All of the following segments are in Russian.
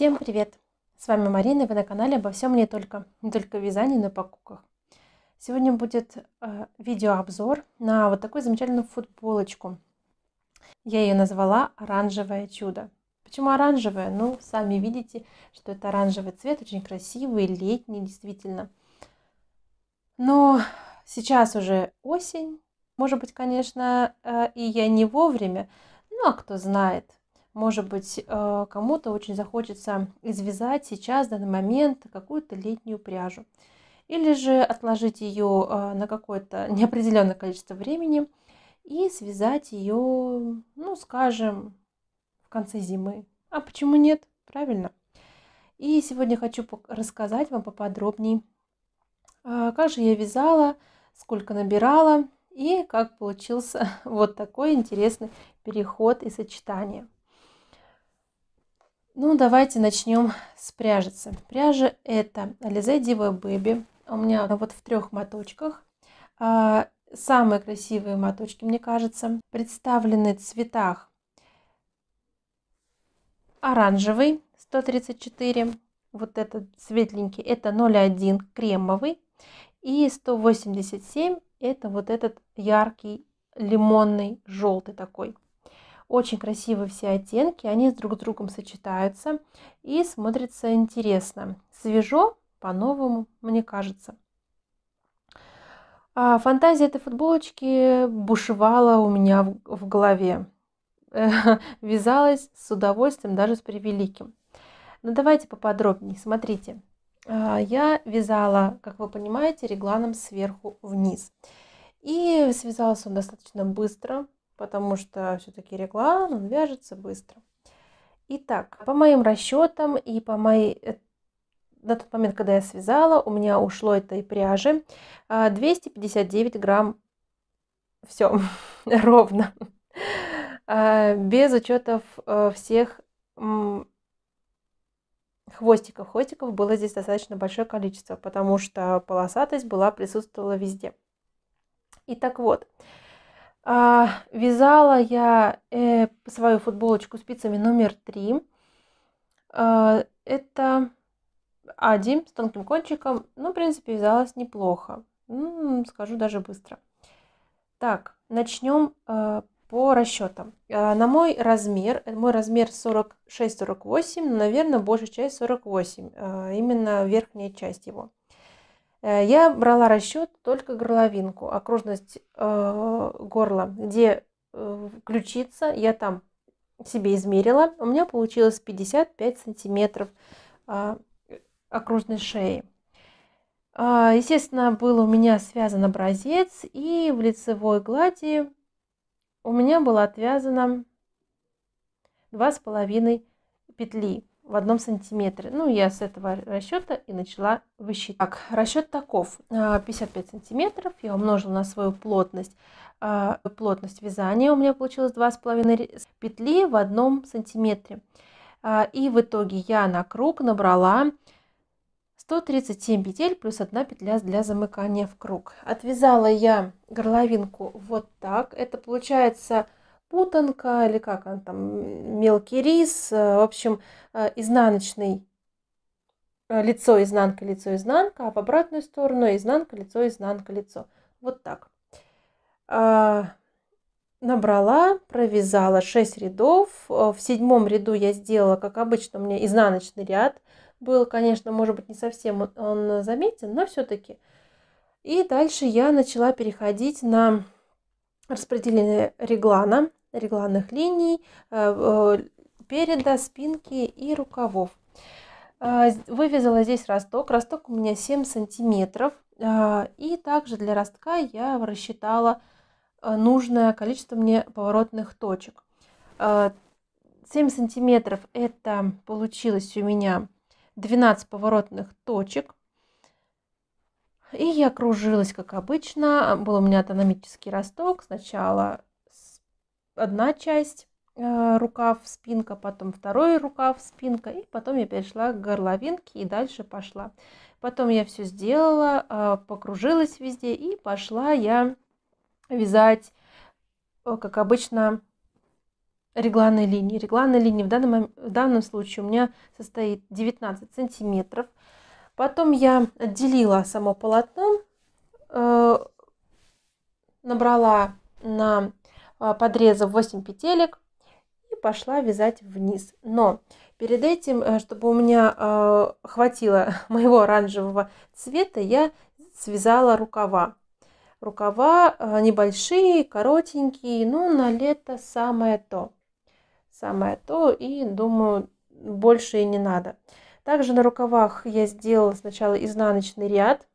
Всем привет! С вами Марина, и вы на канале обо всем не только, не только вязании, но и покупках. Сегодня будет э, видеообзор на вот такую замечательную футболочку. Я ее назвала «Оранжевое чудо». Почему оранжевое? Ну, сами видите, что это оранжевый цвет, очень красивый, летний, действительно. Но сейчас уже осень, может быть, конечно, э, и я не вовремя, ну, а кто знает – может быть, э, кому-то очень захочется извязать сейчас, в данный момент, какую-то летнюю пряжу. Или же отложить ее э, на какое-то неопределенное количество времени и связать ее, ну, скажем, в конце зимы. А почему нет? Правильно. И сегодня хочу рассказать вам поподробнее, э, как же я вязала, сколько набирала и как получился вот такой интересный переход и сочетание. Ну, давайте начнем с пряжицы. Пряжа это Alize Diva Baby. У меня вот в трех моточках. А, самые красивые моточки, мне кажется, представлены в цветах. Оранжевый 134, вот этот светленький, это 0,1 кремовый. И 187, это вот этот яркий лимонный, желтый такой. Очень красивы все оттенки, они с друг с другом сочетаются и смотрится интересно. Свежо, по-новому, мне кажется. А, фантазия этой футболочки бушевала у меня в, в голове. Э, вязалась с удовольствием, даже с превеликим. Но ну, давайте поподробнее. Смотрите, а, я вязала, как вы понимаете, регланом сверху вниз. И связалась он достаточно быстро, потому что все-таки реглан, он вяжется быстро. Итак, по моим расчетам и по моей э, на тот момент, когда я связала, у меня ушло этой пряжи 259 а, грамм. Все, ровно. А, без учетов э, всех хвостиков. Хвостиков было здесь достаточно большое количество, потому что полосатость была, присутствовала везде. И так вот, а, вязала я э, свою футболочку спицами номер 3. А, это Ади с тонким кончиком. Ну, в принципе, вязалась неплохо. М скажу даже быстро. Так, начнем э, а, по расчетам. Э, а, на мой размер, э, мой размер 46-48, наверное, большая часть 48, э, а, именно верхняя часть его. Э, я брала расчет только горловинку, окружность э, горла, где э, ключица, я там себе измерила. У меня получилось 55 сантиметров э, окружной шеи. Э, естественно, был у меня связан образец, и в лицевой глади у меня было отвязано 2,5 петли в одном сантиметре. Ну, я с этого расчета и начала высчитывать. Так, расчет таков. 55 а, сантиметров я умножила на свою плотность. А, плотность вязания у меня получилось 2,5 петли в одном сантиметре. А, и в итоге я на круг набрала 137 петель плюс 1 петля для замыкания в круг. Отвязала я горловинку вот так. Это получается путанка или как он там, мелкий рис, э, в общем, э, изнаночный, э, лицо, изнанка, лицо, изнанка, а в обратную сторону изнанка, лицо, изнанка, лицо. Вот так. А, набрала, провязала 6 рядов. В седьмом ряду я сделала, как обычно, у меня изнаночный ряд. Был, конечно, может быть, не совсем он заметен, но все-таки. И дальше я начала переходить на распределение реглана регланных линий, э, э, переда, спинки и рукавов. Э, вывязала здесь росток. Росток у меня 7 сантиметров. И также для ростка я рассчитала нужное количество мне поворотных точек. 7 сантиметров это получилось у меня 12 поворотных точек. И я кружилась, как обычно. Был у меня тономический росток. Сначала одна часть э, рукав, спинка, потом второй рукав, спинка, и потом я перешла к горловинке и дальше пошла. Потом я все сделала, э, покружилась везде и пошла я вязать, э, как обычно, регланные линии. регланные линии в данном, в данном случае у меня состоит 19 сантиметров. Потом я отделила само полотно, набрала на а, подреза 8 петелек и пошла вязать вниз. Но перед этим, э, чтобы у меня э, хватило моего оранжевого цвета, я связала рукава. Рукава э, небольшие, коротенькие, но на лето самое то. Самое то, и думаю, больше и не надо. Также на рукавах я сделала сначала изнаночный ряд,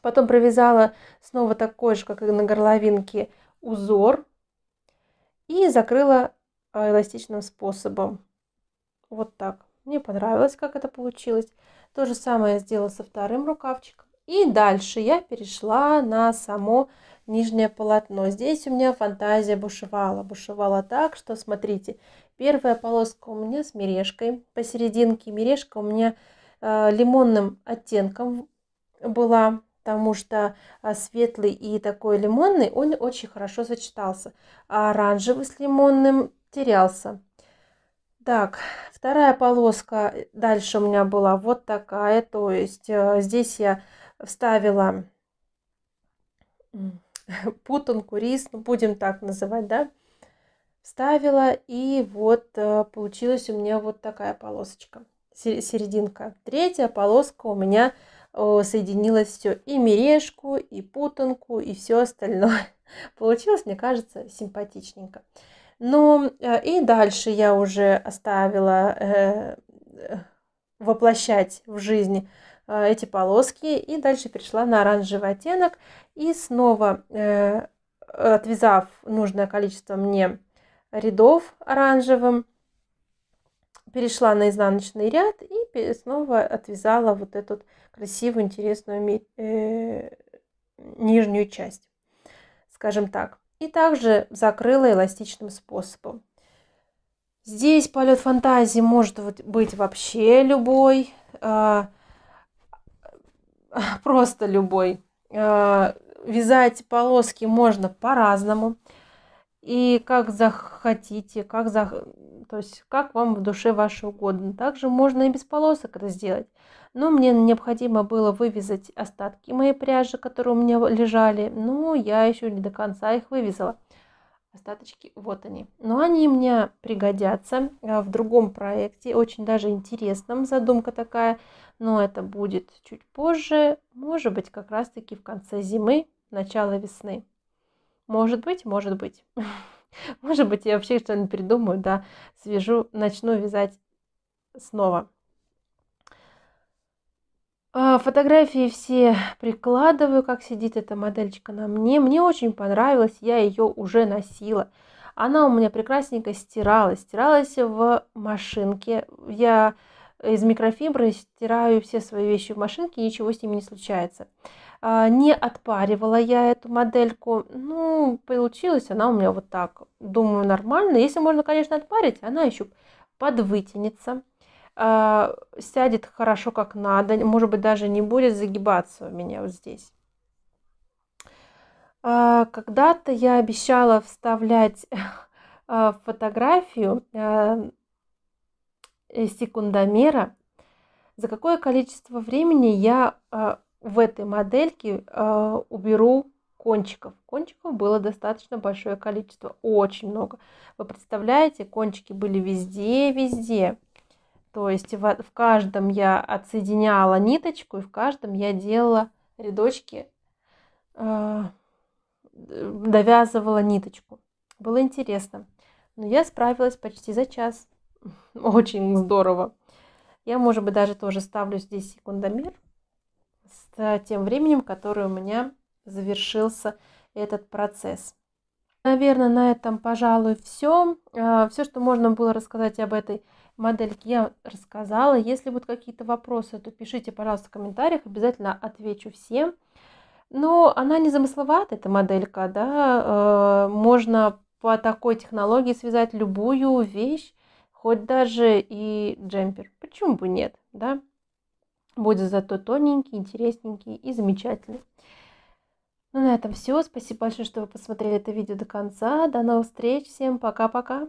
потом провязала снова такой же, как и на горловинке, узор и закрыла а, эластичным способом. Вот так. Мне понравилось, как это получилось. То же самое я сделала со вторым рукавчиком. И дальше я перешла на само нижнее полотно. Здесь у меня фантазия бушевала. Бушевала так, что смотрите, первая полоска у меня с мережкой. Посерединке мережка у меня э, лимонным оттенком была потому что а, светлый и такой лимонный, он очень хорошо сочетался, а оранжевый с лимонным терялся. Так, вторая полоска э, дальше у меня была вот такая, то есть э, здесь я вставила путанку, рис, ну будем так называть, да, вставила, и вот э, получилась у меня вот такая полосочка, серединка. Третья полоска у меня соединилось все и мережку, и путанку, и все остальное. Получилось, мне кажется, симпатичненько. Но э, и дальше я уже оставила э, э воплощать в жизни э, эти полоски и дальше перешла на оранжевый оттенок и снова э, отвязав нужное количество мне рядов оранжевым, перешла на изнаночный ряд и снова отвязала вот этот красивую, интересную э, нижнюю часть, скажем так. И также закрыла эластичным способом. Здесь полет фантазии может быть вообще любой, а, просто любой. А, вязать полоски можно по-разному. И как захотите, как зах то есть, как вам в душе ваше угодно. Также можно и без полосок это сделать. Но мне необходимо было вывязать остатки моей пряжи, которые у меня лежали. Но я еще не до конца их вывязала. Остаточки, вот они. Но они мне пригодятся э, в другом проекте, очень даже интересном, задумка такая. Но это будет чуть позже, может быть, как раз-таки в конце зимы, начало весны. Может быть, может быть. Может быть, я вообще что-нибудь придумаю, да, свяжу, начну вязать снова. А, фотографии все прикладываю, как сидит эта модельчика на мне. Мне очень понравилась, я ее уже носила. Она у меня прекрасненько стиралась. Стиралась в машинке. Я из микрофибры стираю все свои вещи в машинке, ничего с ними не случается. А, не отпаривала я эту модельку. Ну, получилась она у меня вот так. Думаю, нормально. Если можно, конечно, отпарить, она еще подвытянется. А, сядет хорошо как надо. Может быть, даже не будет загибаться у меня вот здесь. А, когда-то я обещала вставлять фотографию э, секундомера, за какое количество времени я в этой модельке э, уберу кончиков. Кончиков было достаточно большое количество, очень много. Вы представляете, кончики были везде, везде. То есть в, в каждом я отсоединяла ниточку, и в каждом я делала рядочки, э, довязывала ниточку. Было интересно. Но я справилась почти за час. Очень здорово. Я, может быть, даже тоже ставлю здесь секундомер с э, тем временем, который у меня завершился этот процесс. Наверное, на этом, пожалуй, все. А, все, что можно было рассказать об этой модельке, я рассказала. Если будут какие-то вопросы, то пишите, пожалуйста, в комментариях, обязательно отвечу всем. Но она не замысловата, эта моделька, да, э, можно по такой технологии связать любую вещь, хоть даже и джемпер. Почему бы нет, да? будет зато тоненький, интересненький и замечательный. Ну, на этом все. Спасибо большое, что вы посмотрели это видео до конца. До новых встреч. Всем пока-пока.